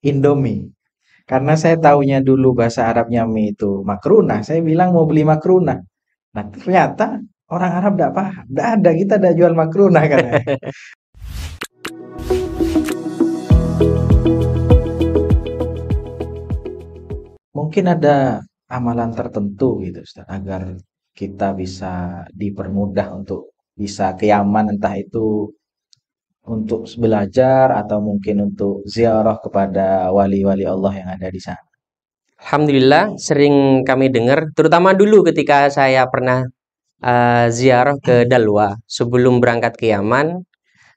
Indomie. Karena saya oh. taunya dulu bahasa Arabnya mie itu makruna. Saya bilang mau beli makruna, Nah ternyata orang Arab tidak paham. Tidak ada, kita tidak jual makruna kan. Mungkin ada amalan tertentu gitu Ustaz, agar kita bisa dipermudah untuk bisa keyaman entah itu untuk belajar atau mungkin untuk ziarah kepada wali-wali Allah yang ada di sana? Alhamdulillah sering kami dengar, terutama dulu ketika saya pernah uh, ziarah ke Dalwa sebelum berangkat ke Yaman.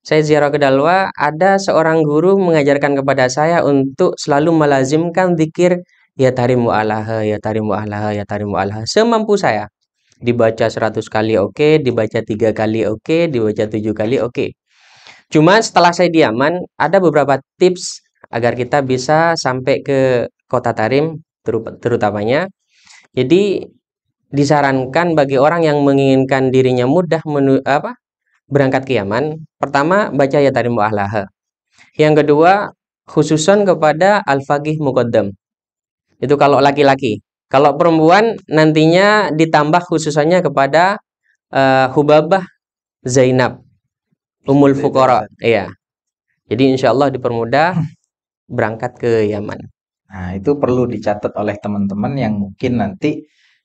Saya ziarah ke Dalwa, ada seorang guru mengajarkan kepada saya untuk selalu melazimkan zikir ya tarimu alaha, ya tarimu alaha, ya tarimu alaha semampu saya. Dibaca 100 kali oke, okay, dibaca tiga kali oke, okay, dibaca tujuh kali oke. Okay. Cuman setelah saya diaman, ada beberapa tips agar kita bisa sampai ke kota Tarim terutamanya. Jadi disarankan bagi orang yang menginginkan dirinya mudah menu, apa berangkat ke Yaman, pertama baca ya Tarim Yang kedua, khususan kepada al fagih Muqaddam. Itu kalau laki-laki. Kalau perempuan nantinya ditambah khususannya kepada uh, Hubabah Zainab umul Fukoro, iya jadi insya Allah dipermudah berangkat ke Yaman nah itu perlu dicatat oleh teman-teman yang mungkin nanti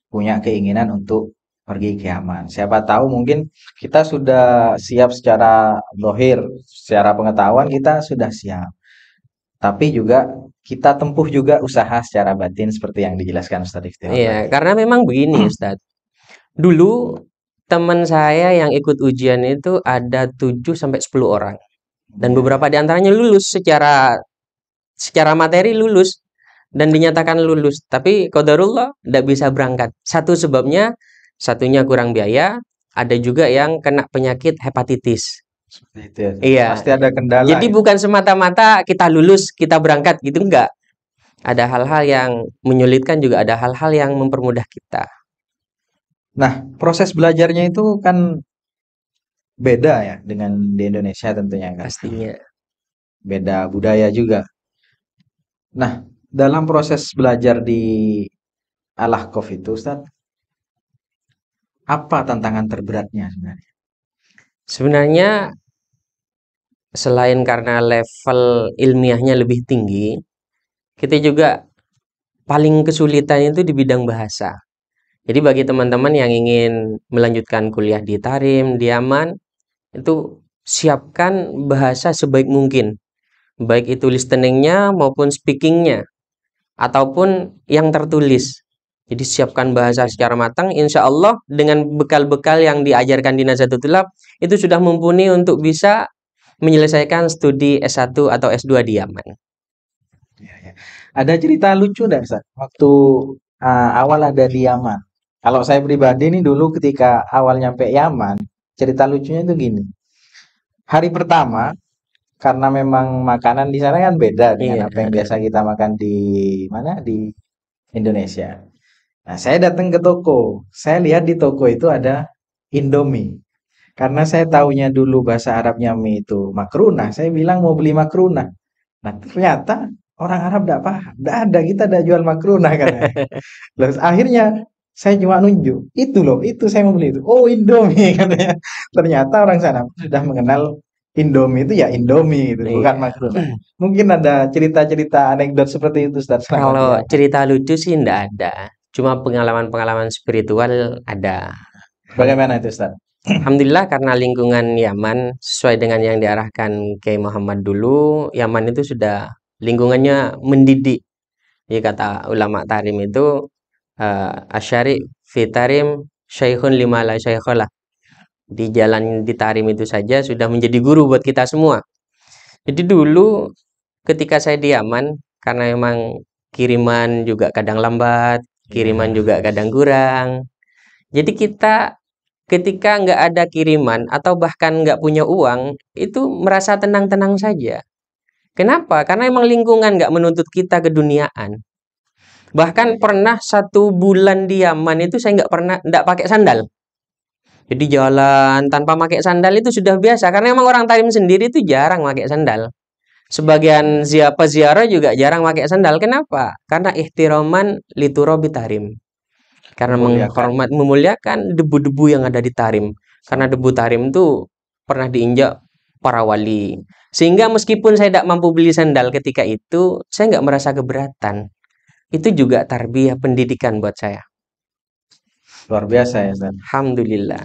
punya keinginan untuk pergi ke Yaman siapa tahu mungkin kita sudah siap secara dohir secara pengetahuan kita sudah siap tapi juga kita tempuh juga usaha secara batin seperti yang dijelaskan Ustadz Iya, karena memang begini Ustaz. Dulu Teman saya yang ikut ujian itu ada 7 sampai 10 orang. Dan beberapa di antaranya lulus secara secara materi lulus dan dinyatakan lulus. Tapi qadarullah tidak bisa berangkat. Satu sebabnya satunya kurang biaya, ada juga yang kena penyakit hepatitis. Seperti itu ya. Iya. Pasti ada kendala. Jadi ya. bukan semata-mata kita lulus, kita berangkat gitu enggak. Ada hal-hal yang menyulitkan juga ada hal-hal yang mempermudah kita. Nah, proses belajarnya itu kan beda ya dengan di Indonesia tentunya kan. Pastinya. Beda budaya juga. Nah, dalam proses belajar di Alahkof itu Ustaz, apa tantangan terberatnya sebenarnya? Sebenarnya selain karena level ilmiahnya lebih tinggi, kita juga paling kesulitan itu di bidang bahasa. Jadi bagi teman-teman yang ingin melanjutkan kuliah di Tarim, di Aman, itu siapkan bahasa sebaik mungkin. Baik itu listeningnya maupun speakingnya. Ataupun yang tertulis. Jadi siapkan bahasa secara matang, insya Allah dengan bekal-bekal yang diajarkan di Nazatutulab, itu sudah mumpuni untuk bisa menyelesaikan studi S1 atau S2 di Yaman. Iya, iya. Ada cerita lucu dari Ustaz? Waktu uh, awal ada di Yaman, kalau saya pribadi ini dulu ketika awal nyampe Yaman, cerita lucunya itu gini. Hari pertama karena memang makanan di sana kan beda dengan iya. apa yang biasa kita makan di mana di Indonesia. Nah, saya datang ke toko. Saya lihat di toko itu ada Indomie. Karena saya taunya dulu bahasa Arabnya mie itu makruna, saya bilang mau beli makruna. Nah, ternyata orang Arab tidak paham. Tidak ada, kita tidak jual makruna kan. Terus akhirnya saya cuma nunjuk itu loh itu saya mau beli itu oh Indomie katanya ternyata orang sana sudah mengenal Indomie itu ya Indomie gitu iya. bukan makro mungkin ada cerita-cerita anekdot seperti itu Ustaz kalau ya. cerita lucu sih tidak ada cuma pengalaman-pengalaman spiritual ada bagaimana itu Ustaz Alhamdulillah karena lingkungan Yaman sesuai dengan yang diarahkan Kiai Muhammad dulu Yaman itu sudah lingkungannya mendidik ya kata ulama tarim itu uh, Asyari Fitarim Syekhun lima la syaikhola. Di jalan di Tarim itu saja sudah menjadi guru buat kita semua. Jadi dulu ketika saya di Yaman karena memang kiriman juga kadang lambat, kiriman juga iya. kadang kurang. Jadi kita ketika nggak ada kiriman atau bahkan nggak punya uang itu merasa tenang-tenang saja. Kenapa? Karena emang lingkungan nggak menuntut kita keduniaan. Bahkan iya. pernah satu bulan di Yaman itu saya nggak pernah nggak pakai sandal. Jadi jalan tanpa pakai sandal itu sudah biasa karena emang orang Tarim sendiri itu jarang pakai sandal. Sebagian siapa ziarah juga jarang pakai sandal. Kenapa? Karena ihtiroman liturobi Tarim. Karena menghormat memuliakan debu-debu yang ada di Tarim. Karena debu Tarim itu pernah diinjak para wali. Sehingga meskipun saya tidak mampu beli sandal ketika itu, saya nggak merasa keberatan itu juga tarbiyah pendidikan buat saya luar biasa ya Ustaz. Alhamdulillah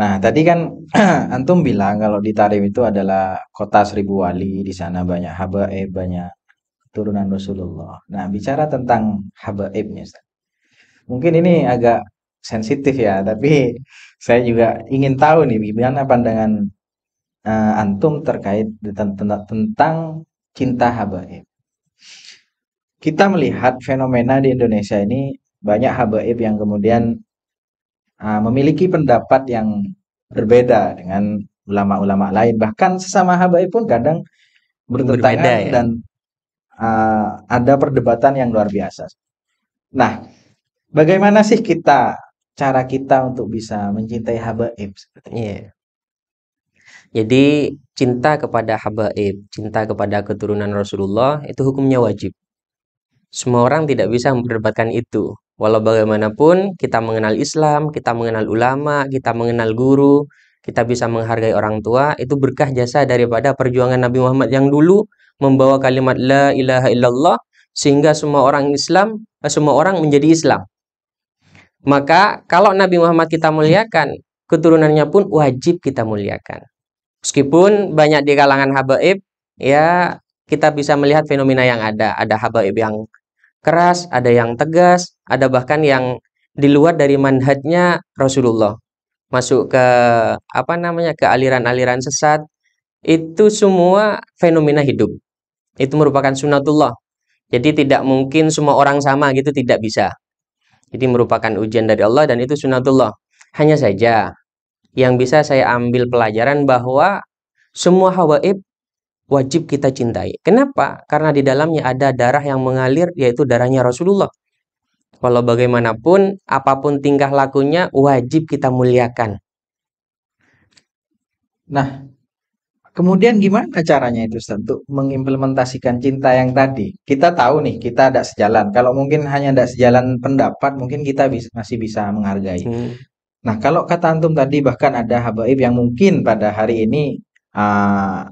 nah tadi kan antum bilang kalau di Tarim itu adalah kota seribu wali di sana banyak habaib banyak turunan Rasulullah nah bicara tentang habaibnya Ustaz. mungkin ini agak sensitif ya, tapi saya juga ingin tahu nih gimana pandangan uh, antum terkait tentang cinta habaib kita melihat fenomena di Indonesia ini banyak habaib yang kemudian uh, memiliki pendapat yang berbeda dengan ulama-ulama lain bahkan sesama habaib pun kadang bertentangan berbeda, ya? dan uh, ada perdebatan yang luar biasa. Nah, bagaimana sih kita cara kita untuk bisa mencintai habaib seperti Yeah. Jadi cinta kepada habaib, cinta kepada keturunan Rasulullah itu hukumnya wajib. Semua orang tidak bisa memperdebatkan itu. Walau bagaimanapun, kita mengenal Islam, kita mengenal ulama, kita mengenal guru, kita bisa menghargai orang tua, itu berkah jasa daripada perjuangan Nabi Muhammad yang dulu membawa kalimat la ilaha illallah sehingga semua orang Islam, eh, semua orang menjadi Islam. Maka kalau Nabi Muhammad kita muliakan, keturunannya pun wajib kita muliakan. Meskipun banyak di kalangan habaib, ya kita bisa melihat fenomena yang ada. Ada habaib yang keras, ada yang tegas, ada bahkan yang di luar dari manhajnya Rasulullah. Masuk ke apa namanya? ke aliran-aliran sesat. Itu semua fenomena hidup. Itu merupakan sunnatullah. Jadi tidak mungkin semua orang sama gitu tidak bisa. Jadi merupakan ujian dari Allah dan itu sunnatullah. Hanya saja yang bisa saya ambil pelajaran bahwa semua hawaib wajib kita cintai. Kenapa? Karena di dalamnya ada darah yang mengalir, yaitu darahnya Rasulullah. Walau bagaimanapun, apapun tingkah lakunya, wajib kita muliakan. Nah, kemudian gimana caranya itu untuk mengimplementasikan cinta yang tadi? Kita tahu nih, kita ada sejalan. Kalau mungkin hanya ada sejalan pendapat, mungkin kita bisa, masih bisa menghargai. Hmm. Nah, kalau kata antum tadi bahkan ada habaib yang mungkin pada hari ini uh,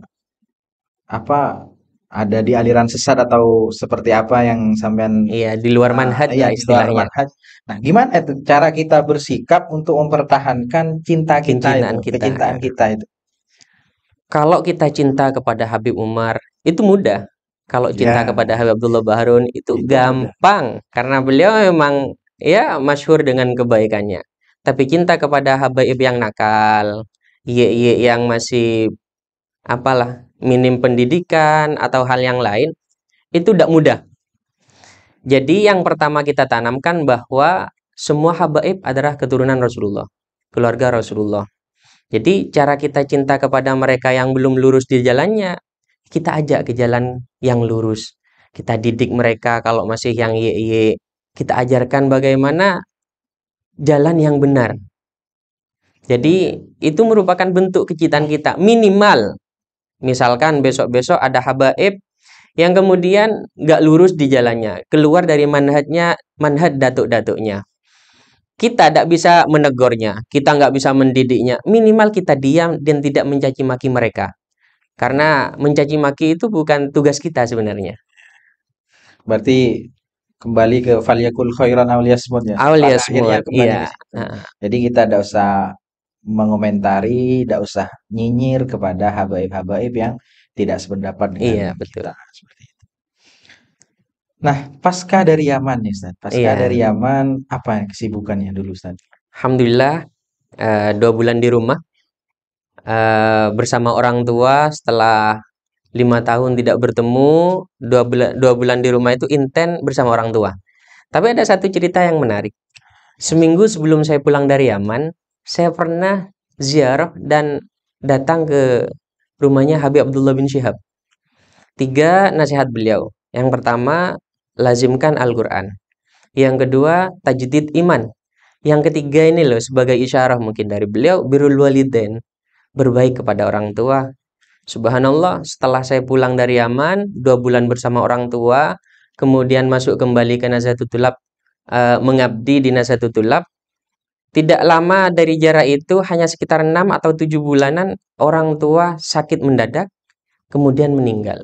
apa ada di aliran sesat atau seperti apa yang sampean iya di luar ah, manhaj uh, ya istilahnya. Manhaj. Nah, gimana itu cara kita bersikap untuk mempertahankan cinta kita itu, kita. kecintaan kita itu? Kalau kita cinta kepada Habib Umar itu mudah. Kalau cinta yeah. kepada Habib Abdullah Baharun itu, itu gampang mudah. karena beliau memang ya masyhur dengan kebaikannya. Tapi cinta kepada Habib yang nakal, ye, ye yang masih apalah minim pendidikan atau hal yang lain itu tidak mudah. Jadi yang pertama kita tanamkan bahwa semua habaib adalah keturunan Rasulullah, keluarga Rasulullah. Jadi cara kita cinta kepada mereka yang belum lurus di jalannya, kita ajak ke jalan yang lurus. Kita didik mereka kalau masih yang ye-ye. Kita ajarkan bagaimana jalan yang benar. Jadi itu merupakan bentuk kecintaan kita minimal Misalkan besok-besok ada habaib yang kemudian nggak lurus di jalannya, keluar dari manhajnya, manhaj datuk-datuknya. Kita tidak bisa menegurnya, kita nggak bisa mendidiknya. Minimal kita diam dan tidak mencaci maki mereka. Karena mencaci maki itu bukan tugas kita sebenarnya. Berarti kembali ke faliyakul khairan awliya semut ya. Awliya ya. Jadi kita tidak usah mengomentari, tidak usah nyinyir kepada habaib-habaib yang tidak sependapat dengan iya, betul. seperti itu. Nah, pasca dari Yaman nih Ustaz. Pasca iya. dari Yaman apa kesibukannya dulu Ustaz? Alhamdulillah uh, dua bulan di rumah uh, bersama orang tua setelah lima tahun tidak bertemu dua bulan dua bulan di rumah itu inten bersama orang tua tapi ada satu cerita yang menarik seminggu sebelum saya pulang dari Yaman saya pernah ziarah dan datang ke rumahnya Habib Abdullah bin Syihab. Tiga nasihat beliau. Yang pertama, lazimkan Al-Quran. Yang kedua, tajdid iman. Yang ketiga ini loh, sebagai isyarah mungkin dari beliau, birul waliden, Berbaik kepada orang tua. Subhanallah, setelah saya pulang dari Yaman, dua bulan bersama orang tua, kemudian masuk kembali ke Nazatul Tulab, eh, mengabdi di Nazatul Tulab, tidak lama dari jarak itu, hanya sekitar 6 atau 7 bulanan, orang tua sakit mendadak, kemudian meninggal.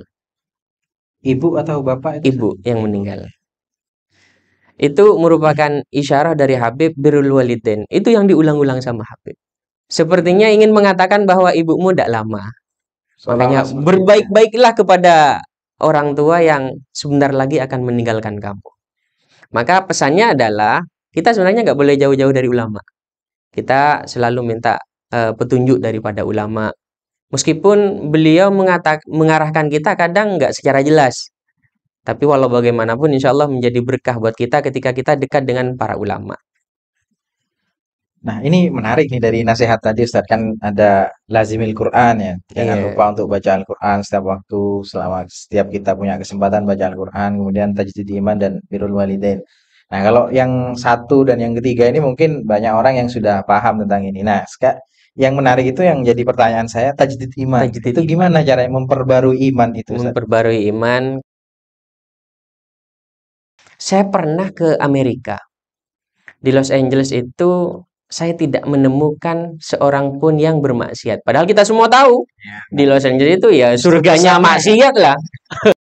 Ibu atau bapak? Itu Ibu yang meninggal. Itu merupakan isyarah dari Habib Birul Walidin. Itu yang diulang-ulang sama Habib. Sepertinya ingin mengatakan bahwa ibumu tidak lama. Makanya berbaik-baiklah kepada orang tua yang sebentar lagi akan meninggalkan kamu. Maka pesannya adalah kita sebenarnya nggak boleh jauh-jauh dari ulama. Kita selalu minta uh, petunjuk daripada ulama. Meskipun beliau mengarahkan kita kadang nggak secara jelas. Tapi walau bagaimanapun insya Allah menjadi berkah buat kita ketika kita dekat dengan para ulama. Nah ini menarik nih dari nasihat tadi Ustaz kan ada lazimil Quran ya jangan yeah. lupa untuk baca Al-Quran setiap waktu selama setiap kita punya kesempatan baca Al-Quran kemudian tajdid iman dan birul walidain Nah, kalau yang satu dan yang ketiga ini mungkin banyak orang yang sudah paham tentang ini. Nah, sekarang yang menarik itu yang jadi pertanyaan saya tajdid iman. Tajdid itu gimana cara memperbarui iman itu? Memperbarui iman. Saya pernah ke Amerika. Di Los Angeles itu saya tidak menemukan seorang pun yang bermaksiat. Padahal kita semua tahu ya. di kan? Los Angeles itu ya surganya maksiat lah.